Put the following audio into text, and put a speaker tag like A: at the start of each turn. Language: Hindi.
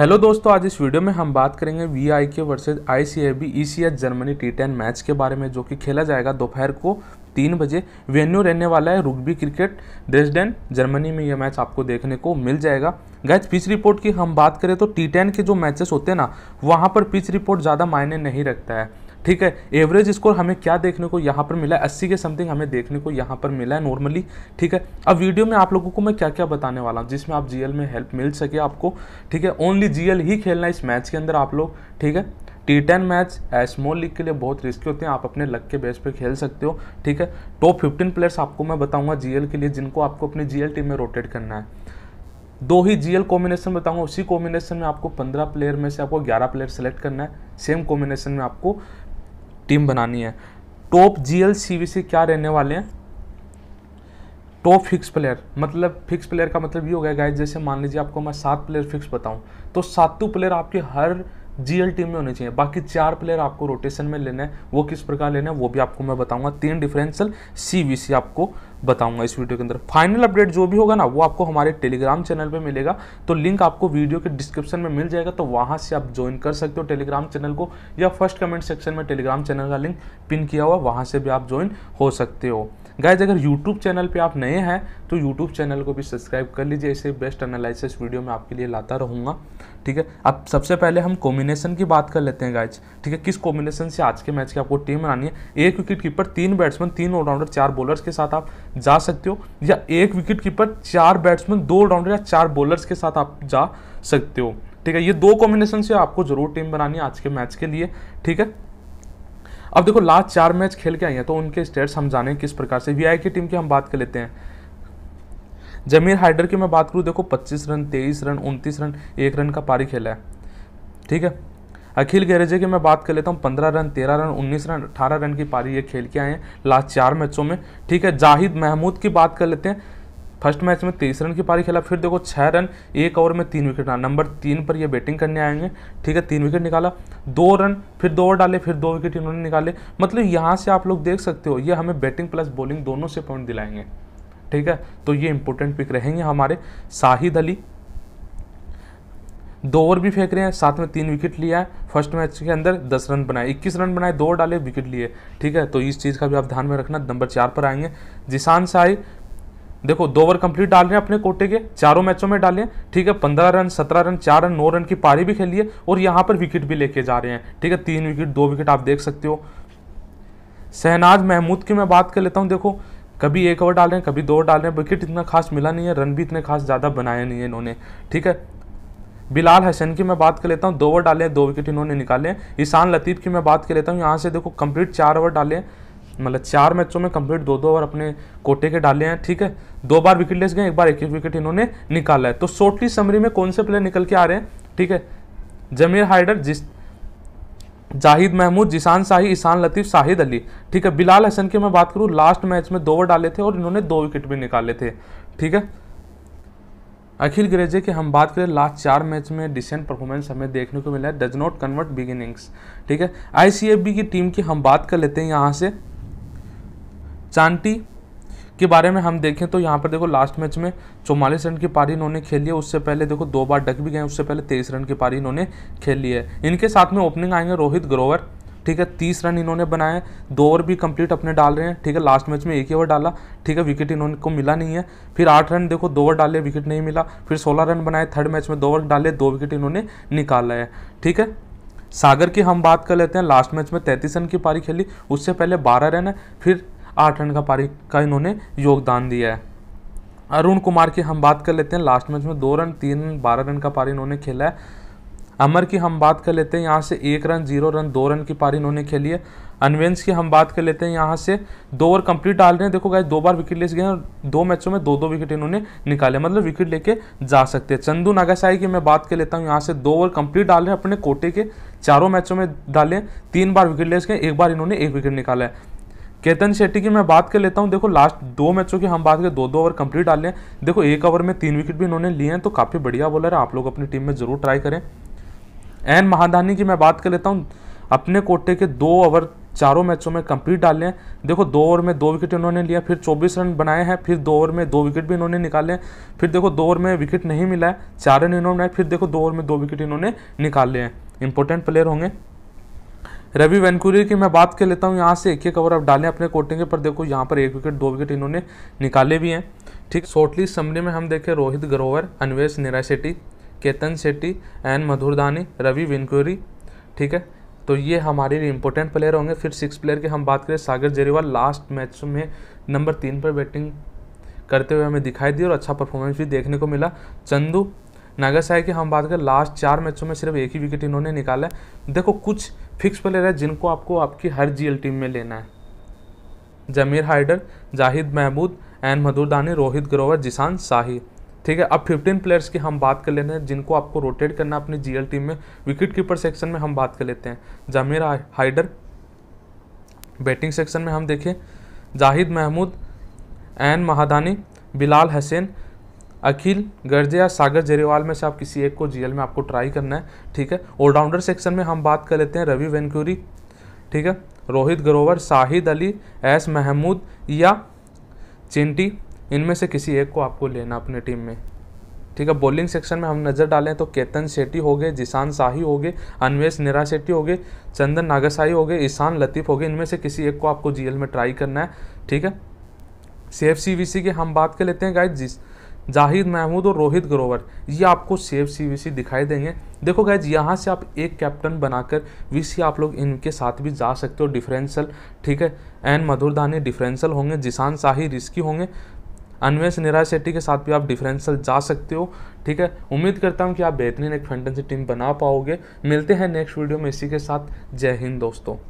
A: हेलो दोस्तों आज इस वीडियो में हम बात करेंगे V I K versus I C I B E C H Germany T ten match के बारे में जो कि खेला जाएगा दोपहर को तीन बजे वेन्यू रहने वाला है रुग्बी क्रिकेट ड्रेसडेन जर्मनी में यह मैच आपको देखने को मिल जाएगा गैच पिच रिपोर्ट की हम बात करें तो टी टेन के जो मैचेस होते हैं ना वहाँ पर पिच रिपोर्ट ज़्यादा मायने नहीं रखता है ठीक है एवरेज स्कोर हमें क्या देखने को यहाँ पर मिला है अस्सी के समथिंग हमें देखने को यहाँ पर मिला है नॉर्मली ठीक है अब वीडियो में आप लोगों को मैं क्या क्या बताने वाला हूँ जिसमें आप जीएल में हेल्प मिल सके आपको ठीक है ओनली जीएल ही खेलना है इस मैच के अंदर आप लोग ठीक है T ten match small league के लिए बहुत रिस्की होते हैं आप अपने लक के बेस पे खेल सकते हो ठीक है टॉप फिफ्टीन प्लेयर्स आपको मैं बताऊंगा जीएल के लिए जिनको आपको अपनी जीएल टीम में रोटेट करना है दो ही जीएल कॉम्बिनेशन बताऊंगा उसी कॉम्बिनेशन में आपको पंद्रह प्लेयर में से आपको ग्यारह प्लेयर सेलेक्ट करना है सेम कॉम्बिनेशन में आपको टीम बनानी है टॉप जी एल सी से क्या रहने वाले हैं टॉप फिक्स प्लेयर मतलब फिक्स प्लेयर का मतलब ये हो गया गाइज जैसे मान लीजिए आपको मैं सात प्लेयर फिक्स बताऊं तो सातों प्लेयर आपके हर जीएल टीम में होने चाहिए बाकी चार प्लेयर आपको रोटेशन में लेना है वो किस प्रकार लेना है वो भी आपको मैं बताऊंगा तीन डिफरेंशियल सीवीसी आपको बताऊंगा इस वीडियो के अंदर फाइनल अपडेट जो भी होगा ना वो आपको हमारे टेलीग्राम चैनल पे मिलेगा तो लिंक आपको वीडियो के डिस्क्रिप्शन में मिल जाएगा तो वहाँ से आप ज्वाइन कर सकते हो टेलीग्राम चैनल को या फर्स्ट कमेंट सेक्शन में टेलीग्राम चैनल का लिंक पिन किया हुआ वहां से भी आप ज्वाइन हो सकते हो गाइज अगर यूट्यूब चैनल पर आप नए हैं तो यूट्यूब चैनल को भी सब्सक्राइब कर लीजिए ऐसे बेस्ट एनालिसिस वीडियो में आपके लिए लाता रहूंगा ठीक है अब सबसे पहले हम कॉम्बिनेशन की बात कर लेते हैं गाइज ठीक है किस कॉम्बिनेशन से आज के मैच की आपको टीम बनानी है एक विकेट कीपर तीन बैट्समैन तीन ऑलराउंडर चार बॉलर्स के साथ आप जा सकते हो या एक विकेट कीपर चार बैट्समैन दो ऑलराउंडर या चार बॉलर्स के साथ आप जा सकते हो ठीक है ये दो कॉम्बिनेशन से आपको जरूर टीम बनानी है आज के मैच के लिए ठीक है अब देखो लास्ट चार मैच खेल के आई हैं तो उनके स्टेट्स हम जाने किस प्रकार से वी की टीम की हम बात कर लेते हैं जमीर हाइडर की मैं बात करूँ देखो 25 रन 23 रन 29 रन एक रन का पारी खेला है ठीक है अखिल गैरेजे की मैं बात कर लेता हूँ पंद्रह रन तेरह रन उन्नीस रन अठारह रन की पारी ये खेल के आए हैं लास्ट चार मैचों में ठीक है जाहिद महमूद की बात कर लेते हैं फर्स्ट मैच में तेईस रन की पारी खेला फिर देखो छः रन एक ओवर में तीन विकेट डाला नंबर तीन पर ये बैटिंग करने आएंगे ठीक है तीन विकेट निकाला दो रन फिर दो ओवर डाले फिर दो विकेट इन्होंने निकाले मतलब यहाँ से आप लोग देख सकते हो ये हमें बैटिंग प्लस बॉलिंग दोनों से पॉइंट दिलाएंगे ठीक है तो ये इंपॉर्टेंट पिक रहेंगे हमारे शाहिद अली दो ओवर भी फेंक रहे हैं साथ में तीन विकेट लिया है फर्स्ट मैच के अंदर दस रन बनाए इक्कीस रन बनाए दो डाले विकेट लिए ठीक है तो इस चीज़ का भी आप ध्यान में रखना नंबर चार पर आएंगे जिसान साई देखो दो ओवर कंप्लीट डाल रहे हैं अपने कोटे के चारों मैचों में डाले ठीक है पंद्रह रन सत्रह रन चार रन नौ रन की पारी भी खेली है और यहाँ पर विकेट भी लेके जा रहे हैं ठीक है तीन विकेट दो विकेट आप देख सकते हो शहनाज महमूद की मैं बात कर लेता हूँ देखो कभी एक ओवर डाल रहे हैं कभी दो ओवर डाल रहे हैं विकेट इतना खास मिला नहीं है रन भी इतने खास ज़्यादा बनाए नहीं है इन्होंने ठीक है बिलाल हसन की मैं बात कर लेता हूँ दो ओवर डाले दो विकेट इन्होंने निकाले ईशान लतीफ़ की मैं बात कर लेता हूँ यहाँ से देखो कंप्लीट चार ओवर डाले मतलब चार मैचों में कंप्लीट दो दो ओवर अपने कोटे के डाले हैं ठीक है दो बार विकेट लेस गए एक बार एक एक विकेट इन्होंने निकाला है तो शॉर्टली समरी में कौन से प्लेयर निकल के आ रहे हैं ठीक है जमीर हाइडर जिस जाहिद महमूद जिसान शाही ईशान लतीफ़ शाहिद अली ठीक है बिलाल हसन की मैं बात करूँ लास्ट मैच में दो ओवर डाले थे और इन्होंने दो विकेट भी निकाले थे ठीक है अखिल ग्रेजे की हम बात करें लास्ट चार मैच में डिसेंट परफॉर्मेंस हमें देखने को मिला है डज नॉट कन्वर्ट बिगिनिंग्स ठीक है आईसीएफबी की टीम की हम बात कर लेते हैं यहाँ से चांटी के बारे में हम देखें तो यहाँ पर देखो लास्ट मैच में चौवालीस रन की पारी इन्होंने खेली है उससे पहले देखो दो बार डक भी गए उससे पहले तेईस रन की पारी इन्होंने खेली है इनके साथ में ओपनिंग आएंगे रोहित ग्रोवर ठीक है तीस रन इन्होंने बनाए दो ओवर भी कंप्लीट अपने डाल रहे हैं ठीक है लास्ट मैच में एक ही ओवर डाला ठीक है विकेट इन्होंने को मिला नहीं है फिर आठ रन देखो दो ओवर डाले विकेट नहीं मिला फिर सोलह रन बनाए थर्ड मैच में दो ओवर डाले दो विकेट इन्होंने निकाला है ठीक है सागर की हम बात कर लेते हैं लास्ट मैच में तैंतीस रन की पारी खेली उससे पहले बारह रन है फिर आठ रन का पारी का इन्होंने योगदान दिया है अरुण कुमार की हम बात कर लेते हैं लास्ट मैच में दो रन तीन रन बारह रन का पारी इन्होंने खेला है अमर की हम बात कर लेते हैं यहाँ से एक रन जीरो रन दो रन की पारी इन्होंने खेली है अनवेंस की हम बात कर लेते हैं यहाँ से दो ओवर कंप्लीट डाल रहे हैं देखो गाय दो बार विकेट ले गए और दो मैचों में दो दो विकेट इन्होंने निकाले मतलब विकेट लेके जा सकते हैं चंदू नागासाई की मैं बात कर लेता हूँ यहाँ से दो ओवर कंप्लीट डाल रहे हैं अपने कोटे के चारों मैचों में डाले तीन बार विकेट ले गए एक बार इन्होंने एक विकेट निकाला है केतन शेट्टी की मैं बात कर लेता हूँ देखो लास्ट दो मैचों की हम बात करें दो दो ओवर कंप्लीट डाले हैं देखो एक ओवर में तीन विकेट भी इन्होंने लिए हैं तो काफ़ी बढ़िया बॉलर है आप लोग अपनी टीम में जरूर ट्राई करें एन महादानी की मैं बात कर लेता हूँ अपने कोटे के दो ओवर चारों मैचों में कंप्लीट डाले हैं देखो दो ओवर में दो विकेट इन्होंने लिया फिर 24 रन बनाए हैं फिर दो ओवर में दो विकेट भी इन्होंने निकाले हैं फिर देखो दो ओवर में विकेट नहीं मिला है चार रन इन्होंने फिर देखो दो ओवर में दो विकेट इन्होंने निकाले हैं इंपॉर्टेंट प्लेयर होंगे रवि वैनकुरी की मैं बात कर लेता हूँ यहाँ से एक एक ओवर अब डालें अपने कोटिंग के पर देखो यहाँ पर एक विकेट दो विकेट इन्होंने निकाले भी हैं ठीक शॉर्टली समरी में हम देखें रोहित ग्रोवर अनवेश निराशेटी केतन शेट्टी एन दानी रवि विनकुरी ठीक है तो ये हमारे लिए इंपॉर्टेंट प्लेयर होंगे फिर सिक्स प्लेयर की हम बात करें सागर जेरीवाल लास्ट मैच में नंबर तीन पर बैटिंग करते हुए हमें दिखाई दी और अच्छा परफॉर्मेंस भी देखने को मिला चंदू नागासाई की हम बात करें लास्ट चार मैचों में सिर्फ एक ही विकेट इन्होंने निकाला है देखो कुछ फिक्स प्लेयर है जिनको आपको आपकी हर जीएल टीम में लेना है जमीर हाइडर जाहिद महमूद एन मधुर दानी रोहित ग्रोवर जिसान शाही ठीक है अब 15 प्लेयर्स की हम बात कर लेते हैं जिनको आपको रोटेट करना अपनी जीएल टीम में विकेट कीपर सेक्शन में हम बात कर लेते हैं जमीर हाइडर बैटिंग सेक्शन में हम देखें जाहिद महमूद एन महादानी बिलाल हसैन अखिल गर्जे या सागर जेरेवाल में से आप किसी एक को जीएल में आपको ट्राई करना है ठीक है ऑलराउंडर सेक्शन में हम बात कर लेते हैं रवि वेनक्यूरी ठीक है रोहित ग्रोवर शाहिद अली एस महमूद या चिंटी इनमें से किसी एक को आपको लेना अपने टीम में ठीक है बॉलिंग सेक्शन में हम नज़र डालें तो केतन शेट्टी हो गए जिसान शाही हो गए अनवेश निरा शेट्टी हो गए चंदन नागासाही हो गए ईशान लतीफ़ हो गए इनमें से किसी एक को आपको जीएल में ट्राई करना है ठीक है सेफ सी वी सी की हम बात कर लेते हैं गाइज जिस जाहिद महमूद और रोहित ग्रोवर ये आपको सेफ सी वी सी दिखाई देंगे देखो गाइज यहाँ से आप एक कैप्टन बनाकर वी सी आप लोग इनके साथ भी जा सकते हो डिफरेंशियल ठीक है एन मधुरदानी डिफरेंशियल होंगे जिसान शाही रिस्की होंगे अन्वेष निराज शेट्टी के साथ भी आप डिफरेंशियल जा सकते हो ठीक है उम्मीद करता हूँ कि आप बेहतरीन एक फैंटेंसी टीम बना पाओगे मिलते हैं नेक्स्ट वीडियो में इसी के साथ जय हिंद दोस्तों